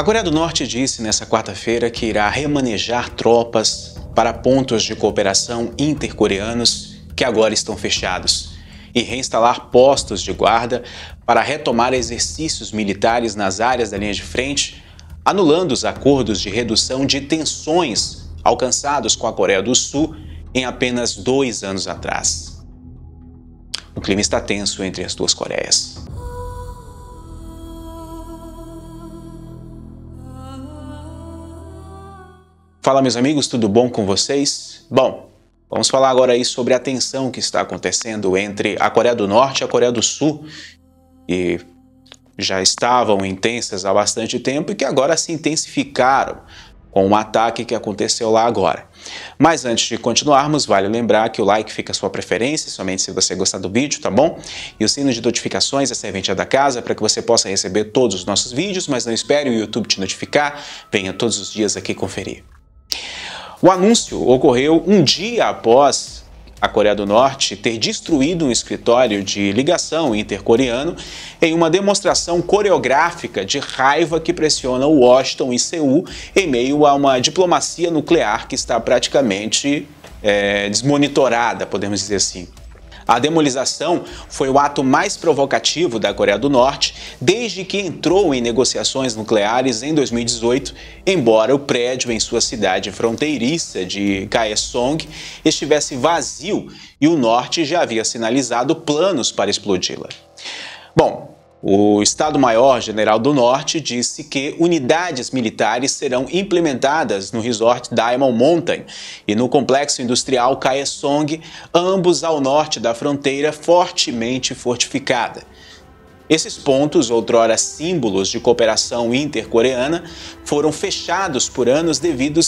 A Coreia do Norte disse nesta quarta-feira que irá remanejar tropas para pontos de cooperação intercoreanos que agora estão fechados e reinstalar postos de guarda para retomar exercícios militares nas áreas da linha de frente, anulando os acordos de redução de tensões alcançados com a Coreia do Sul em apenas dois anos atrás. O clima está tenso entre as duas Coreias. Fala meus amigos, tudo bom com vocês? Bom, vamos falar agora aí sobre a tensão que está acontecendo entre a Coreia do Norte e a Coreia do Sul. E já estavam intensas há bastante tempo e que agora se intensificaram com o um ataque que aconteceu lá agora. Mas antes de continuarmos, vale lembrar que o like fica a sua preferência, somente se você gostar do vídeo, tá bom? E o sino de notificações é servente da casa para que você possa receber todos os nossos vídeos, mas não espere o YouTube te notificar, venha todos os dias aqui conferir. O anúncio ocorreu um dia após a Coreia do Norte ter destruído um escritório de ligação intercoreano em uma demonstração coreográfica de raiva que pressiona Washington e Seul em meio a uma diplomacia nuclear que está praticamente é, desmonitorada, podemos dizer assim. A demolização foi o ato mais provocativo da Coreia do Norte desde que entrou em negociações nucleares em 2018, embora o prédio em sua cidade fronteiriça de Kaesong estivesse vazio e o norte já havia sinalizado planos para explodi-la. Bom, o Estado-Maior General do Norte disse que unidades militares serão implementadas no resort Diamond Mountain e no complexo industrial Kaesong, ambos ao norte da fronteira fortemente fortificada. Esses pontos, outrora símbolos de cooperação intercoreana, foram fechados por anos devido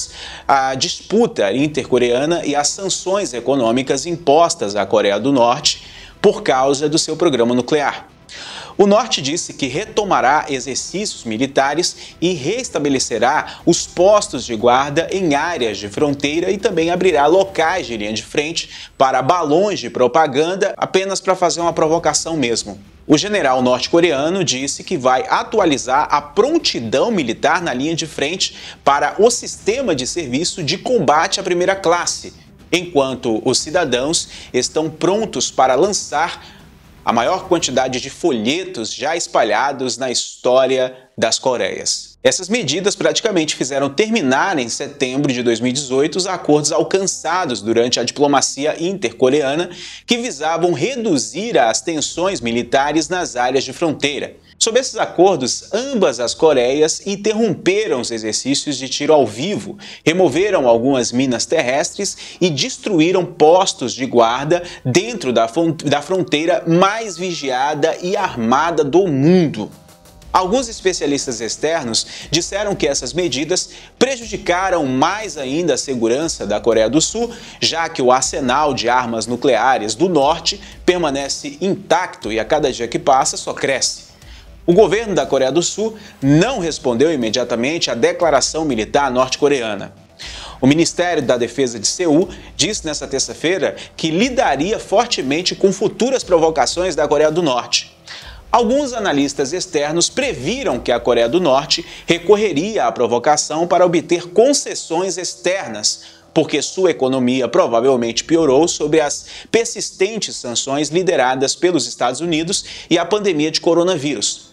à disputa intercoreana e às sanções econômicas impostas à Coreia do Norte por causa do seu programa nuclear. O Norte disse que retomará exercícios militares e restabelecerá os postos de guarda em áreas de fronteira e também abrirá locais de linha de frente para balões de propaganda apenas para fazer uma provocação mesmo. O general norte-coreano disse que vai atualizar a prontidão militar na linha de frente para o sistema de serviço de combate à primeira classe, enquanto os cidadãos estão prontos para lançar a maior quantidade de folhetos já espalhados na história das Coreias. Essas medidas praticamente fizeram terminar em setembro de 2018 os acordos alcançados durante a diplomacia intercoreana que visavam reduzir as tensões militares nas áreas de fronteira. Sob esses acordos, ambas as Coreias interromperam os exercícios de tiro ao vivo, removeram algumas minas terrestres e destruíram postos de guarda dentro da, da fronteira mais vigiada e armada do mundo. Alguns especialistas externos disseram que essas medidas prejudicaram mais ainda a segurança da Coreia do Sul, já que o arsenal de armas nucleares do norte permanece intacto e a cada dia que passa só cresce. O governo da Coreia do Sul não respondeu imediatamente à declaração militar norte-coreana. O Ministério da Defesa de Seul disse nesta terça-feira que lidaria fortemente com futuras provocações da Coreia do Norte. Alguns analistas externos previram que a Coreia do Norte recorreria à provocação para obter concessões externas, porque sua economia provavelmente piorou sob as persistentes sanções lideradas pelos Estados Unidos e a pandemia de coronavírus.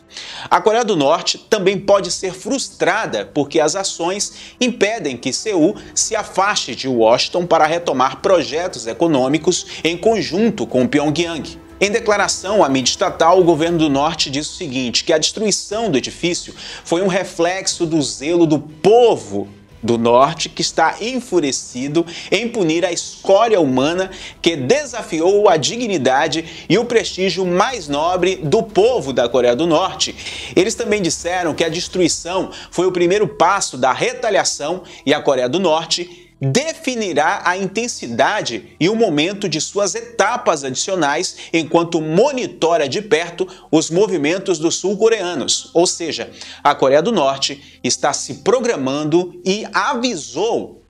A Coreia do Norte também pode ser frustrada porque as ações impedem que Seul se afaste de Washington para retomar projetos econômicos em conjunto com Pyongyang. Em declaração à mídia estatal, o governo do norte disse o seguinte: que a destruição do edifício foi um reflexo do zelo do povo do norte que está enfurecido em punir a escória humana que desafiou a dignidade e o prestígio mais nobre do povo da Coreia do Norte. Eles também disseram que a destruição foi o primeiro passo da retaliação e a Coreia do Norte definirá a intensidade e o momento de suas etapas adicionais enquanto monitora de perto os movimentos dos sul-coreanos. Ou seja, a Coreia do Norte está se programando e avisou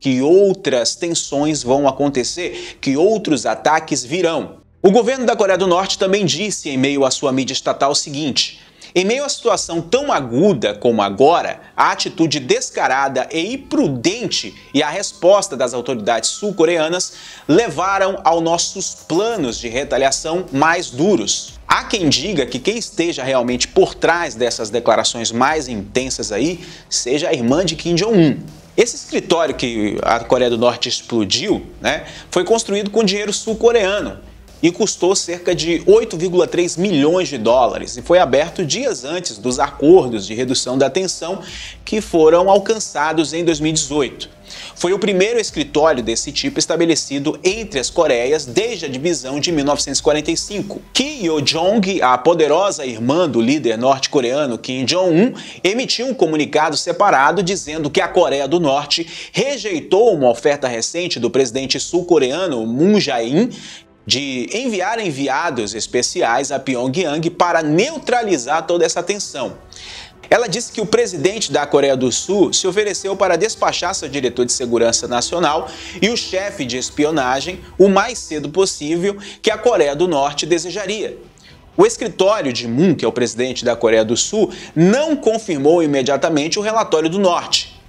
que outras tensões vão acontecer, que outros ataques virão. O governo da Coreia do Norte também disse em meio à sua mídia estatal o seguinte: em meio a situação tão aguda como agora, a atitude descarada e imprudente e a resposta das autoridades sul-coreanas levaram aos nossos planos de retaliação mais duros. Há quem diga que quem esteja realmente por trás dessas declarações mais intensas aí seja a irmã de Kim Jong-un, esse escritório que a Coreia do Norte explodiu né, foi construído com dinheiro sul-coreano e custou cerca de 8,3 milhões de dólares e foi aberto dias antes dos acordos de redução da tensão que foram alcançados em 2018. Foi o primeiro escritório desse tipo estabelecido entre as Coreias desde a divisão de 1945. Kim Yo-jong, a poderosa irmã do líder norte-coreano Kim Jong-un, emitiu um comunicado separado dizendo que a Coreia do Norte rejeitou uma oferta recente do presidente sul-coreano Moon Jae-in de enviar enviados especiais a Pyongyang para neutralizar toda essa tensão. Ela disse que o presidente da Coreia do Sul se ofereceu para despachar seu diretor de segurança nacional e o chefe de espionagem o mais cedo possível que a Coreia do Norte desejaria. O escritório de Moon, que é o presidente da Coreia do Sul, não confirmou imediatamente o relatório do Norte,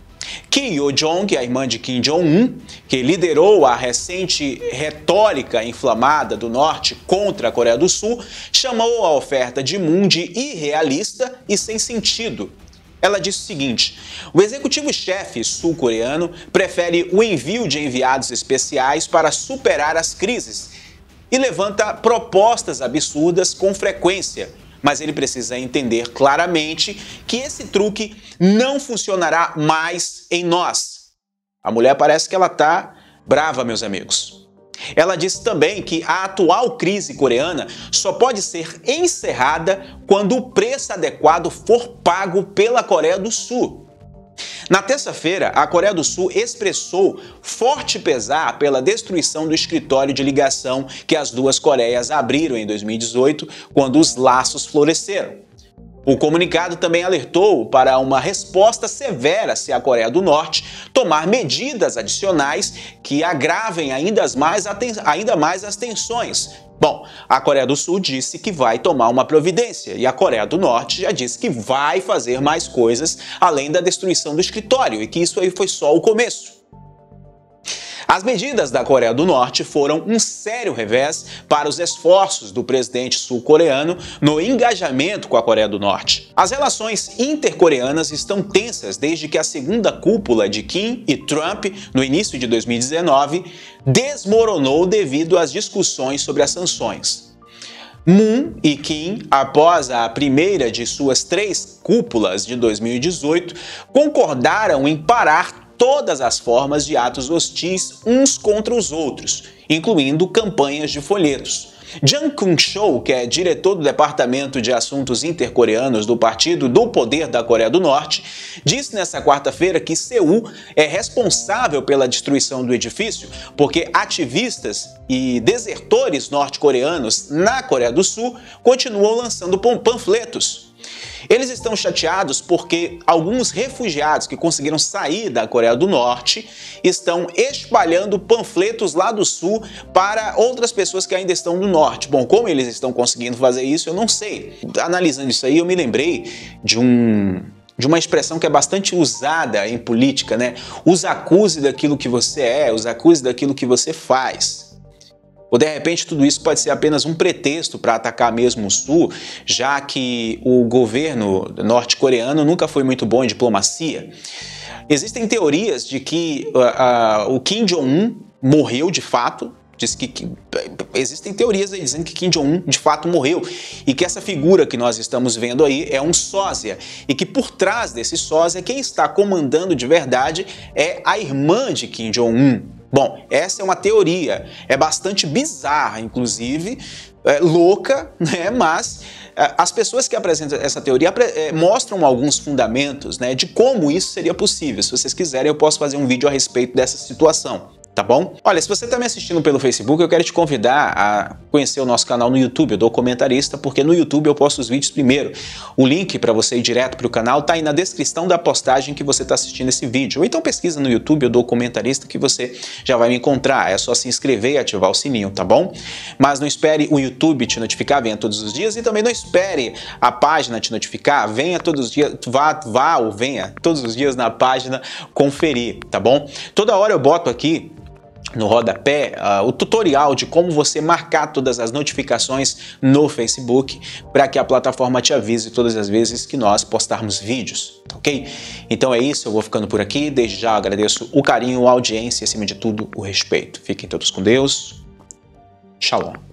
Kim Yo-jong, a irmã de Kim Jong-un, que liderou a recente retórica inflamada do Norte contra a Coreia do Sul, chamou a oferta de Moon de irrealista e sem sentido. Ela disse o seguinte: o executivo-chefe sul-coreano prefere o envio de enviados especiais para superar as crises e levanta propostas absurdas com frequência mas ele precisa entender claramente que esse truque não funcionará mais em nós. A mulher parece que ela tá brava, meus amigos. Ela disse também que a atual crise coreana só pode ser encerrada quando o preço adequado for pago pela Coreia do Sul. Na terça-feira, a Coreia do Sul expressou forte pesar pela destruição do escritório de ligação que as duas Coreias abriram em 2018, quando os laços floresceram. O comunicado também alertou para uma resposta severa se a Coreia do Norte tomar medidas adicionais que agravem ainda mais, ainda mais as tensões. Bom, a Coreia do Sul disse que vai tomar uma providência e a Coreia do Norte já disse que vai fazer mais coisas além da destruição do escritório e que isso aí foi só o começo. As medidas da Coreia do Norte foram um sério revés para os esforços do presidente sul-coreano no engajamento com a Coreia do Norte. As relações intercoreanas estão tensas desde que a segunda cúpula de Kim e Trump, no início de 2019, desmoronou devido às discussões sobre as sanções. Moon e Kim, após a primeira de suas três cúpulas de 2018, concordaram em parar todas as formas de atos hostis uns contra os outros, incluindo campanhas de folhetos. Jang Kun-cho, que é diretor do Departamento de Assuntos Intercoreanos do Partido do Poder da Coreia do Norte, disse nesta quarta-feira que Seul é responsável pela destruição do edifício porque ativistas e desertores norte-coreanos na Coreia do Sul continuam lançando panfletos eles estão chateados porque alguns refugiados que conseguiram sair da Coreia do Norte estão espalhando panfletos lá do Sul para outras pessoas que ainda estão no Norte. Bom, como eles estão conseguindo fazer isso, eu não sei. Analisando isso aí, eu me lembrei de um de uma expressão que é bastante usada em política, né? Os acuse daquilo que você é, os acuse daquilo que você faz. Ou de repente tudo isso pode ser apenas um pretexto para atacar mesmo o Sul, já que o governo norte-coreano nunca foi muito bom em diplomacia? Existem teorias de que uh, uh, o Kim Jong-un morreu de fato. Diz que, que existem teorias aí dizendo que Kim Jong-un de fato morreu e que essa figura que nós estamos vendo aí é um sósia e que por trás desse sósia quem está comandando de verdade é a irmã de Kim Jong-un, Bom, essa é uma teoria, é bastante bizarra, inclusive, é, louca, né? mas é, as pessoas que apresentam essa teoria é, mostram alguns fundamentos né, de como isso seria possível. Se vocês quiserem, eu posso fazer um vídeo a respeito dessa situação tá bom? Olha, se você está me assistindo pelo Facebook, eu quero te convidar a conhecer o nosso canal no YouTube, eu dou porque no YouTube eu posto os vídeos primeiro. O link para você ir direto para o canal tá aí na descrição da postagem que você está assistindo esse vídeo. Ou então pesquisa no YouTube, eu dou que você já vai me encontrar. É só se inscrever e ativar o sininho, tá bom? Mas não espere o YouTube te notificar, venha todos os dias e também não espere a página te notificar, venha todos os dias, vá, vá ou venha todos os dias na página conferir, tá bom? Toda hora eu boto aqui no rodapé uh, o tutorial de como você marcar todas as notificações no Facebook para que a plataforma te avise todas as vezes que nós postarmos vídeos, ok? Então é isso, eu vou ficando por aqui. Desde já agradeço o carinho, a audiência e, acima de tudo, o respeito. Fiquem todos com Deus. Shalom.